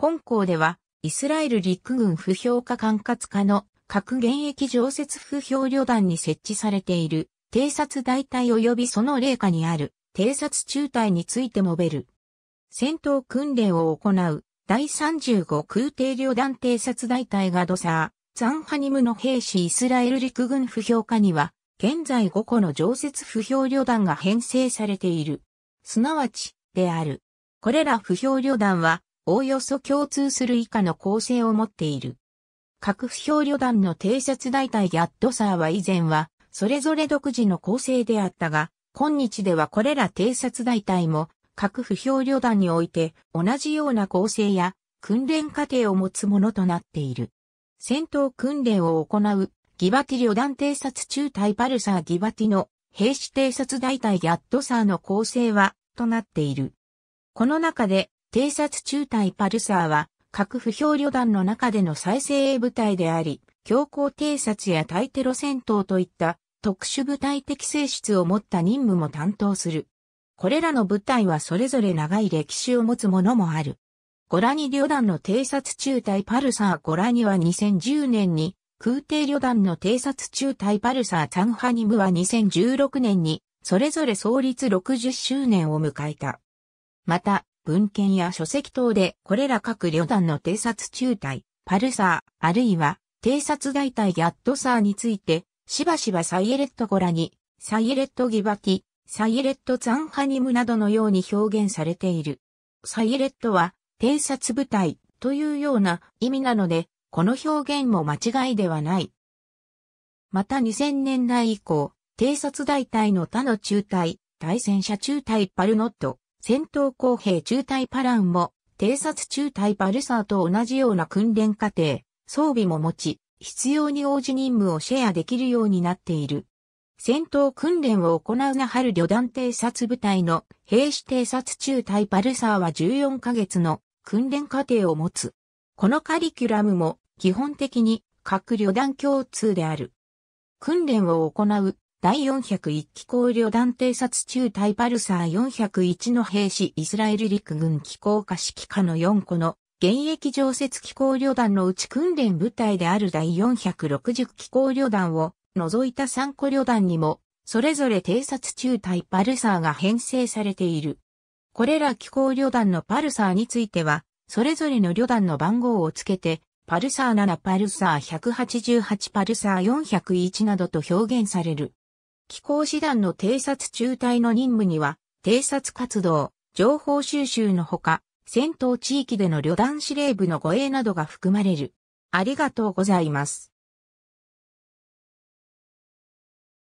本校では、イスラエル陸軍不評化管轄下の各現役常設不評旅団に設置されている偵察大隊及びその霊下にある偵察中隊についてもべる。戦闘訓練を行う第35空挺旅団偵察大隊がドサー、ザンハニムの兵士イスラエル陸軍不評化には、現在5個の常設不評旅団が編成されている。すなわち、である。これら不評旅団は、おおよそ共通する以下の構成を持っている。核不評旅団の偵察大隊ギャッドサーは以前は、それぞれ独自の構成であったが、今日ではこれら偵察大隊も、核不評旅団において同じような構成や訓練過程を持つものとなっている。戦闘訓練を行うギバティ旅団偵察中隊パルサーギバティの兵士偵察大隊ギャッドサーの構成はとなっている。この中で偵察中隊パルサーは、各不評旅団の中での再生鋭部隊であり、強行偵察や対テロ戦闘といった特殊部隊的性質を持った任務も担当する。これらの部隊はそれぞれ長い歴史を持つものもある。ゴラニ旅団の偵察中隊パルサーゴラニは2010年に、空挺旅団の偵察中隊パルサーサンハニムは2016年に、それぞれ創立60周年を迎えた。また、文献や書籍等でこれら各旅団の偵察中隊、パルサー、あるいは偵察大隊ギャットサーについて、しばしばサイエレットゴラに、サイエレットギバティ、サイエレットザンハニムなどのように表現されている。サイエレットは偵察部隊というような意味なので、この表現も間違いではない。また2000年代以降、偵察大隊の他の中隊、対戦車中隊パルノット、戦闘公兵中隊パランも、偵察中隊バルサーと同じような訓練過程、装備も持ち、必要に応じ任務をシェアできるようになっている。戦闘訓練を行うな春旅団偵察部隊の兵士偵察中隊バルサーは14ヶ月の訓練過程を持つ。このカリキュラムも基本的に各旅団共通である。訓練を行う第401機構旅団偵察中隊パルサー401の兵士イスラエル陸軍機構下指揮下の4個の現役常設機構旅団のうち訓練部隊である第460機構旅団を除いた3個旅団にも、それぞれ偵察中隊パルサーが編成されている。これら機構旅団のパルサーについては、それぞれの旅団の番号をつけて、パルサー7、パルサー188、パルサー401などと表現される。気候師団の偵察中隊の任務には、偵察活動、情報収集のほか、戦闘地域での旅団司令部の護衛などが含まれる。ありがとうございます。